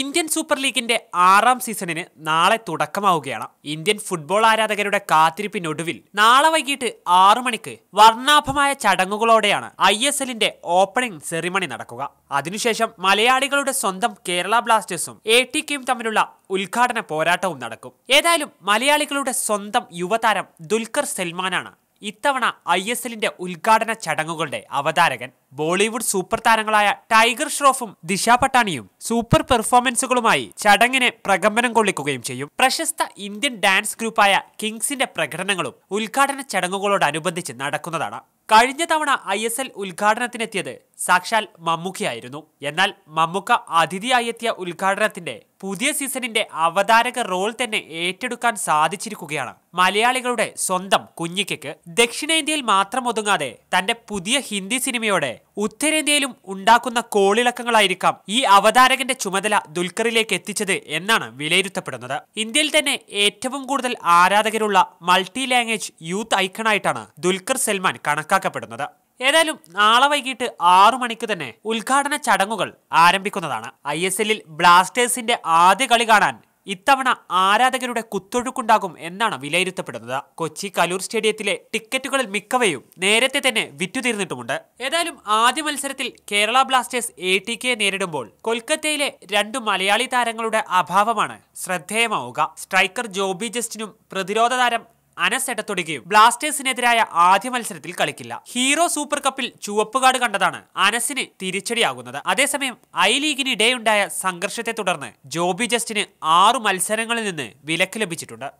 Indian super ലീഗിന്റെ ആറാം സീസണിന് നാളെ തുടക്കമാവുകയാണ് ഇന്ത്യൻ ഫുട്ബോൾ ആരാധകരുടെ കാത്തിരിപ്പിനൊടുവിൽ നാളെ വൈകിട്ട് ആറു മണിക്ക് വർണ്ണാഭമായ ചടങ്ങുകളോടെയാണ് ഐ എസ് എല്ലിന്റെ ഓപ്പണിംഗ് സെറിമണി നടക്കുക അതിനുശേഷം മലയാളികളുടെ സ്വന്തം കേരള ബ്ലാസ്റ്റേഴ്സും എ ടി കെയും തമ്മിലുള്ള ഉദ്ഘാടന പോരാട്ടവും നടക്കും ഏതായാലും മലയാളികളുടെ സ്വന്തം യുവതാരം ദുൽഖർ സൽമാനാണ് ഇത്തവണ ഐ എസ് എല്ലിന്റെ ഉദ്ഘാടന ചടങ്ങുകളുടെ അവതാരകൻ ബോളിവുഡ് സൂപ്പർ താരങ്ങളായ ടൈഗർ ഷ്രോഫും ദിശ പട്ടാണിയും സൂപ്പർ പെർഫോമൻസുകളുമായി ചടങ്ങിനെ പ്രകമ്പനം കൊള്ളിക്കുകയും ചെയ്യും പ്രശസ്ത ഇന്ത്യൻ ഡാൻസ് ഗ്രൂപ്പായ കിങ്സിന്റെ പ്രകടനങ്ങളും ഉദ്ഘാടന ചടങ്ങുകളോടനുബന്ധിച്ച് നടക്കുന്നതാണ് കഴിഞ്ഞ തവണ ഐ എസ് എൽ ഉദ്ഘാടനത്തിനെത്തിയത് സാക്ഷാൽ മമ്മൂക്കയായിരുന്നു എന്നാൽ മമ്മൂക്ക അതിഥിയായി എത്തിയ ഉദ്ഘാടനത്തിന്റെ പുതിയ സീസണിന്റെ അവതാരക റോൾ തന്നെ ഏറ്റെടുക്കാൻ സാധിച്ചിരിക്കുകയാണ് മലയാളികളുടെ സ്വന്തം കുഞ്ഞിക്കയ്ക്ക് ദക്ഷിണേന്ത്യയിൽ മാത്രം ഒതുങ്ങാതെ തന്റെ പുതിയ ഹിന്ദി സിനിമയോടെ ഉത്തരേന്ത്യയിലും ഉണ്ടാക്കുന്ന കോളിളക്കങ്ങളായിരിക്കാം ഈ അവതാരകന്റെ ചുമതല ദുൽഖറിലേക്ക് എത്തിച്ചത് എന്നാണ് വിലയിരുത്തപ്പെടുന്നത് ഇന്ത്യയിൽ തന്നെ ഏറ്റവും കൂടുതൽ ആരാധകരുള്ള മൾട്ടി ലാംഗ്വേജ് യൂത്ത് ഐക്കണായിട്ടാണ് ദുൽഖർ സൽമാൻ കണക്കാക്കുന്നത് കണക്കാക്കപ്പെടുന്നത് ഏതായാലും നാളെ വൈകിട്ട് ആറു മണിക്ക് തന്നെ ഉദ്ഘാടന ചടങ്ങുകൾ ആരംഭിക്കുന്നതാണ് ഐ എസ് എല്ലിൽ ബ്ലാസ്റ്റേഴ്സിന്റെ ആദ്യ കളി കാണാൻ ഇത്തവണ ആരാധകരുടെ കുത്തൊഴുക്കുണ്ടാകും എന്നാണ് വിലയിരുത്തപ്പെടുന്നത് കൊച്ചി കലൂർ സ്റ്റേഡിയത്തിലെ ടിക്കറ്റുകളിൽ മിക്കവയും നേരത്തെ തന്നെ വിറ്റുതീർന്നിട്ടുമുണ്ട് ഏതായാലും ആദ്യ മത്സരത്തിൽ Kerala blasters A T K നേരിടുമ്പോൾ കൊൽക്കത്തയിലെ രണ്ട് മലയാളി താരങ്ങളുടെ അഭാവമാണ് ശ്രദ്ധേയമാവുക സ്ട്രൈക്കർ ജോബി ജസ്റ്റിനും പ്രതിരോധ താരം അനസ് എടത്തൊടികയും ബ്ലാസ്റ്റേഴ്സിനെതിരായ ആദ്യ മത്സരത്തിൽ കളിക്കില്ല ഹീറോ സൂപ്പർ കപ്പിൽ ചുവപ്പ് കാർഡ് കണ്ടതാണ് അനസിന് തിരിച്ചടിയാകുന്നത് അതേസമയം ഐ ലീഗിനിടെയുണ്ടായ സംഘർഷത്തെ തുടർന്ന് ജോബി ജസ്റ്റിന് ആറു മത്സരങ്ങളിൽ നിന്ന് വിലക്ക് ലഭിച്ചിട്ടുണ്ട്